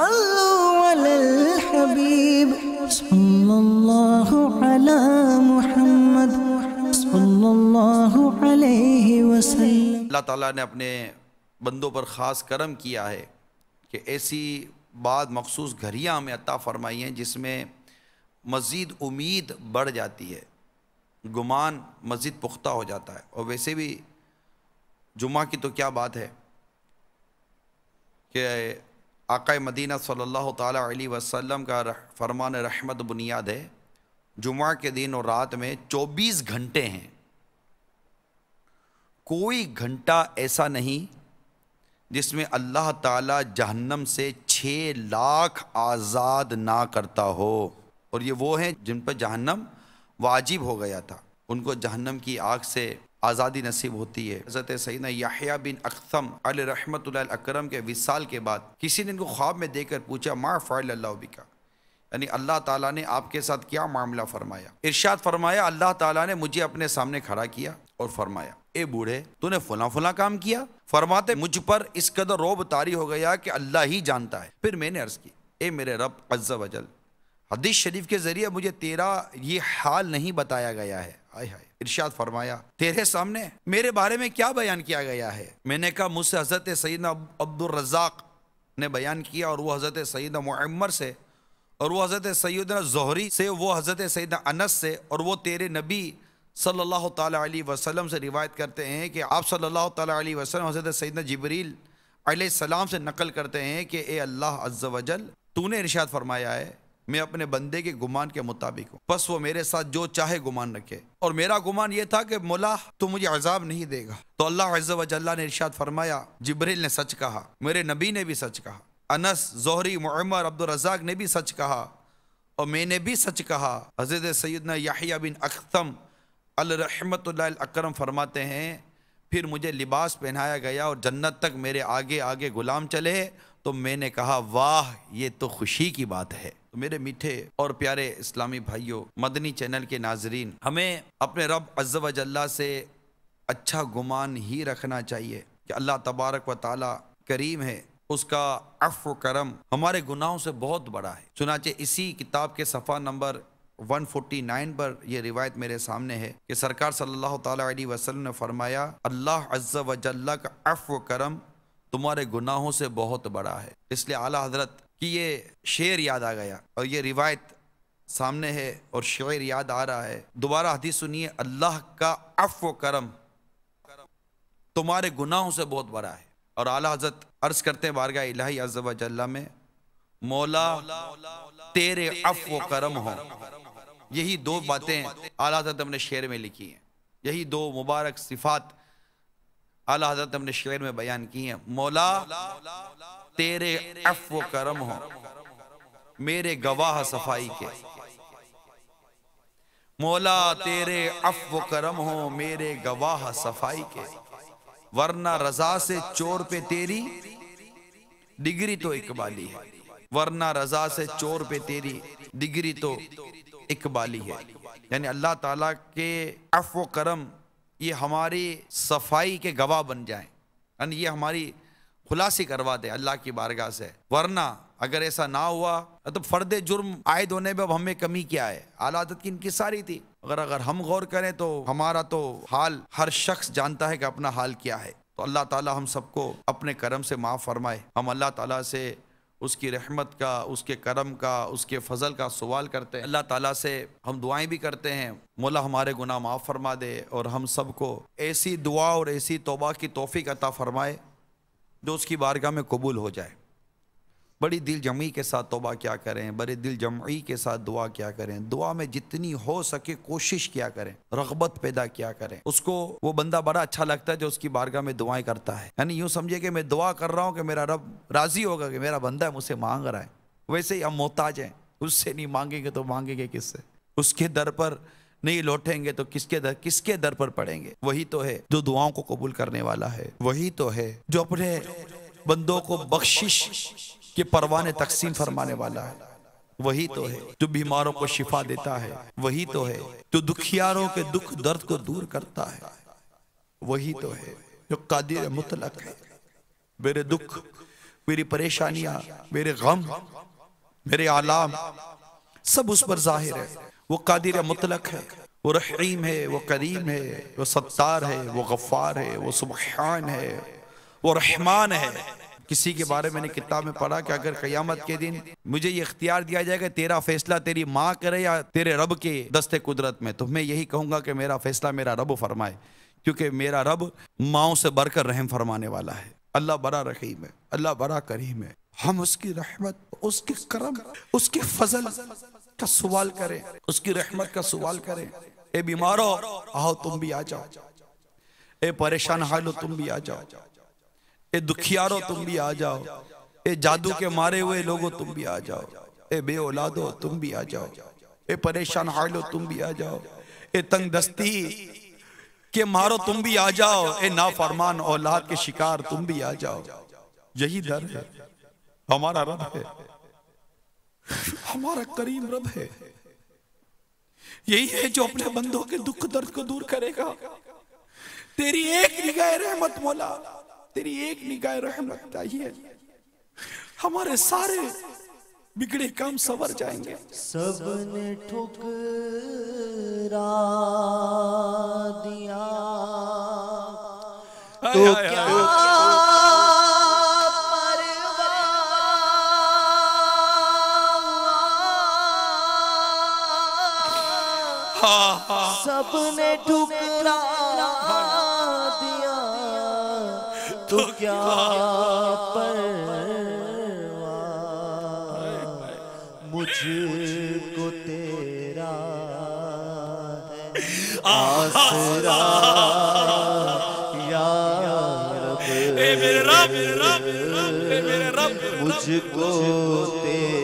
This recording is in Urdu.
اللہ تعالیٰ نے اپنے بندوں پر خاص کرم کیا ہے کہ ایسی بات مخصوص گھریاں ہمیں عطا فرمائی ہیں جس میں مزید امید بڑھ جاتی ہے گمان مزید پختہ ہو جاتا ہے اور ویسے بھی جمعہ کی تو کیا بات ہے کہ آقا مدینہ صلی اللہ تعالیٰ علیہ وسلم کا فرمان رحمت بنیاد ہے جمعہ کے دن اور رات میں چوبیس گھنٹے ہیں کوئی گھنٹہ ایسا نہیں جس میں اللہ تعالی جہنم سے چھ لاکھ آزاد نہ کرتا ہو اور یہ وہ ہیں جن پر جہنم واجب ہو گیا تھا ان کو جہنم کی آگ سے آزادی نصیب ہوتی ہے حضرت سیدنا یحییٰ بن اختم علیہ رحمت اللہ الاکرم کے وصال کے بعد کسی نے ان کو خواب میں دے کر پوچھا ما فعل اللہ بکا یعنی اللہ تعالیٰ نے آپ کے ساتھ کیا معاملہ فرمایا ارشاد فرمایا اللہ تعالیٰ نے مجھے اپنے سامنے کھڑا کیا اور فرمایا اے بوڑھے تو نے فلاں فلاں کام کیا فرماتے مجھ پر اس قدر روب تاری ہو گیا کہ اللہ ہی جانتا ہے پھر میں نے عرض کی اے میرے رب عز و جل حدیث شریف کے ذریعے مجھے تیرا یہ حال نہیں بتایا گیا ہے آئے ہائے ارشاد فرمایا تیرے سامنے میرے بارے میں کیا بیان کیا گیا ہے میں نے کہا مجھ سے حضرت سیدنا عبد الرزاق نے بیان کیا اور وہ حضرت سیدنا معمر سے اور وہ حضرت سیدنا زہری سے وہ حضرت سیدنا انس سے اور وہ تیرے نبی صلی اللہ تعالیٰ علیہ وسلم سے روایت کرتے ہیں کہ آپ صلی اللہ تعالیٰ علیہ وسلم حضرت سیدنا جبریل علیہ السلام سے نقل کرتے ہیں کہ اے اللہ عز و جل تو نے ارشاد فرمایا ہے میں اپنے بندے کے گمان کے مطابق ہوں بس وہ میرے ساتھ جو چاہے گمان رکھے اور میرا گمان یہ تھا کہ مولا تو مجھے عذاب نہیں دے گا تو اللہ عز و جل نے ارشاد فرمایا جبریل نے سچ کہا میرے نبی نے بھی سچ کہا انس زہری معمر عبدالرزاق نے بھی سچ کہا اور میں نے بھی سچ کہا حضرت سیدنا یحییٰ بن اختم الرحمت اللہ الاکرم فرماتے ہیں پھر مجھے لباس پہنایا گیا اور جنت تک میرے آگے آگے غلام چلے تو میں نے کہا واہ یہ تو خوشی کی بات ہے میرے میٹھے اور پیارے اسلامی بھائیوں مدنی چینل کے ناظرین ہمیں اپنے رب عز و جلہ سے اچھا گمان ہی رکھنا چاہیے کہ اللہ تبارک و تعالی کریم ہے اس کا عف و کرم ہمارے گناہوں سے بہت بڑا ہے چنانچہ اسی کتاب کے صفحہ نمبر 149 پر یہ روایت میرے سامنے ہے کہ سرکار صلی اللہ تعالی علیہ وسلم نے فرمایا اللہ عز و جلہ کا عف و کرم تمہارے گناہوں سے بہت بڑا ہے اس لیے اعلیٰ حضرت کی یہ شعر یاد آ گیا اور یہ روایت سامنے ہے اور شعر یاد آ رہا ہے دوبارہ حدیث سنیے اللہ کا عف و کرم تمہارے گناہوں سے بہت بڑا ہے اور اعلیٰ حضرت عرض کرتے ہیں بارگاہ الہی جلہ میں مولا تیرے و کرم ہو یہی دو باتیں اعلیٰ حضرت نے شعر میں لکھی ہیں یہی دو مبارک صفات اللہ حضرت ہم نے شعر میں بیان کی ہیں مولا تیرے عفو و کرم ہو میرے گواہ صفائی کے مولا تیرے عفو و کرم ہو میرے گواہ صفائی کے ورنہ رضا سے چور پہ تیری ڈگری تو اقبالی ہے ورنہ رضا سے چور پہ تیری ڈگری تو اقبالی ہے یعنی اللہ تعالیٰ کے عفو و کرم یہ ہماری صفائی کے گواہ بن جائیں یعنی یہ ہماری خلاصی کروا دے اللہ کی بارگاہ سے ورنہ اگر ایسا نہ ہوا تو مطلب فرد جرم عائد ہونے میں اب ہمیں کمی کیا ہے عادت کی ان کی ساری تھی اگر اگر ہم غور کریں تو ہمارا تو حال ہر شخص جانتا ہے کہ اپنا حال کیا ہے تو اللہ تعالی ہم سب کو اپنے کرم سے معاف فرمائے ہم اللہ تعالیٰ سے اس کی رحمت کا اس کے کرم کا اس کے فضل کا سوال کرتے ہیں اللہ تعالیٰ سے ہم دعائیں بھی کرتے ہیں مولا ہمارے گناہ معاف فرما دے اور ہم سب کو ایسی دعا اور ایسی توبہ کی توفیق عطا فرمائے جو اس کی بارگاہ میں قبول ہو جائے بڑی دل جمعی کے ساتھ توبہ کیا کریں بڑے دل جمعی کے ساتھ دعا کیا کریں دعا میں جتنی ہو سکے کوشش کیا کریں رغبت پیدا کیا کریں اس کو وہ بندہ بڑا اچھا لگتا ہے جو اس کی بارگاہ میں دعائیں کرتا ہے یعنی یوں سمجھے کہ میں دعا کر رہا ہوں کہ میرا رب راضی ہوگا کہ میرا بندہ ہے مجھ سے مانگ رہا ہے ویسے ہی ہم محتاج ہیں اس سے نہیں مانگیں گے تو مانگیں گے کس سے اس کے در پر نہیں لوٹیں گے تو کس کے در کس کے در پر پڑیں گے وہی تو ہے جو دعاؤں کو قبول کرنے والا ہے وہی تو ہے جو اپنے بندوں کو بخشش کہ پروان تقسیم فرمانے والا ہے وہی تو ہے جو بیماروں کو شفا دیتا ہے وہی تو ہے جو درد کو دور کرتا ہے وہی تو ہے جو قادر مطلق ہے میرے دکھ میری پریشانیاں میرے غم میرے عالام سب اس پر ظاہر ہے وہ قادر مطلق ہے وہ رحیم ہے وہ کریم ہے وہ ستار ہے وہ غفار ہے وہ سبحان ہے وہ رحمان ہے کسی کے بارے میں نے کتاب میں پڑھا کہ اگر قیامت کے دن مجھے یہ اختیار دیا جائے گا تیرا فیصلہ تیری ماں کرے یا تیرے رب کے دست قدرت میں تو میں یہی کہوں گا کہ میرا فیصلہ میرا رب فرمائے کیونکہ میرا رب ماؤں سے بڑھ کر رحم فرمانے والا ہے اللہ بڑا رحیم ہے اللہ بڑا کریم ہے ہم اس کی رحمت اس کے کرم اس کے فضل کا سوال کریں اس کی رحمت کا سوال کریں اے بیمارو آؤ تم بھی آ جاؤ اے پریشان حالو تم بھی آ جاؤ اے دکھیارو تم بھی آ جاؤ اے جادو کے مارے ہوئے لوگو تم بھی آ جاؤ اے بے اولادو تم بھی آ جاؤ اے پریشان حالو تم بھی آ جاؤ اے تنگ دستی مارو تم بھی آ جاؤ اے نافرمان اولاد کے شکار تم بھی آ جاؤ یہی در ہے ہمارا رب ہے ہمارا کریم رب ہے یہی ہے جو اپنے بندوں کے دکھ درد کو دور کرے گا تیری ایک نگاہ رحمت مولا تیری ایک نگاہ رحمت چاہیے ہمارے سارے بگڑے کام سور جائیں گے سب نے ٹھکرا دیا تو کیا ہاں، ہاں۔ سب نے ٹھکرا تو کیا پروا مجھ کو تیرا آسرا یا رب میرے رب مجھ کو تیرا